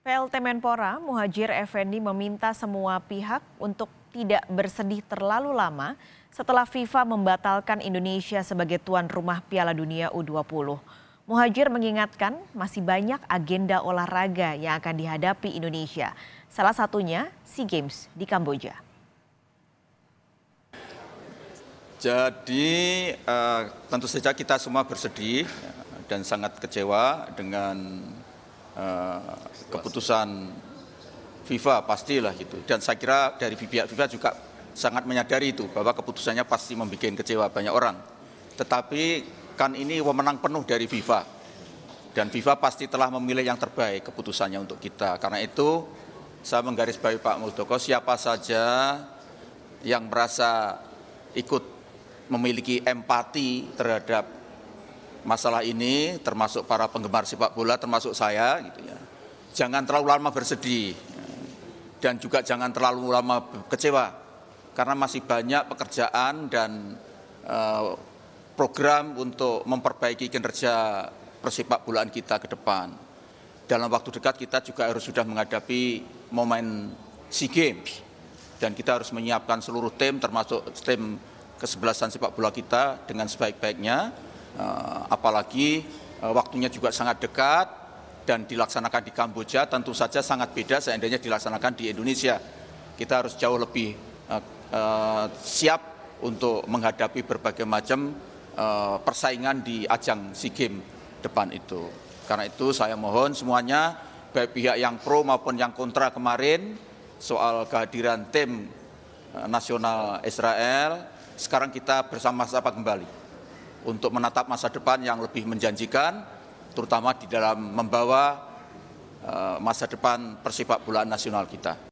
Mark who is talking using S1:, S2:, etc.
S1: PLT Menpora Muhajir Effendi meminta semua pihak untuk tidak bersedih terlalu lama setelah FIFA membatalkan Indonesia sebagai tuan rumah Piala Dunia U20. Muhajir mengingatkan masih banyak agenda olahraga yang akan dihadapi Indonesia, salah satunya SEA Games di Kamboja.
S2: Jadi uh, tentu saja kita semua bersedih dan sangat kecewa dengan Eh, keputusan FIFA pastilah gitu. Dan saya kira dari pihak FIFA juga sangat menyadari itu bahwa keputusannya pasti membuat kecewa banyak orang. Tetapi kan ini wewenang penuh dari FIFA dan FIFA pasti telah memilih yang terbaik keputusannya untuk kita. Karena itu saya menggarisbawahi Pak Muldoko siapa saja yang merasa ikut memiliki empati terhadap masalah ini termasuk para penggemar sepak bola termasuk saya gitu ya. Jangan terlalu lama bersedih ya. dan juga jangan terlalu lama kecewa karena masih banyak pekerjaan dan uh, program untuk memperbaiki kinerja persepak bolaan kita ke depan. Dalam waktu dekat kita juga harus sudah menghadapi momen SEA Games dan kita harus menyiapkan seluruh tim termasuk tim kesebelasan sepak bola kita dengan sebaik-baiknya eh, apalagi e, waktunya juga sangat dekat dan dilaksanakan di Kamboja tentu saja sangat beda seandainya dilaksanakan di Indonesia. Kita harus jauh lebih e, e, siap untuk menghadapi berbagai macam persaingan di ajang SEA Games depan itu. Karena itu saya mohon semuanya baik pihak yang pro maupun yang kontra kemarin soal kehadiran tim nasional Israel sekarang kita bersama-sama kembali untuk menatap masa depan yang lebih menjanjikan, terutama di dalam membawa eh, masa depan persepak bolaan nasional kita.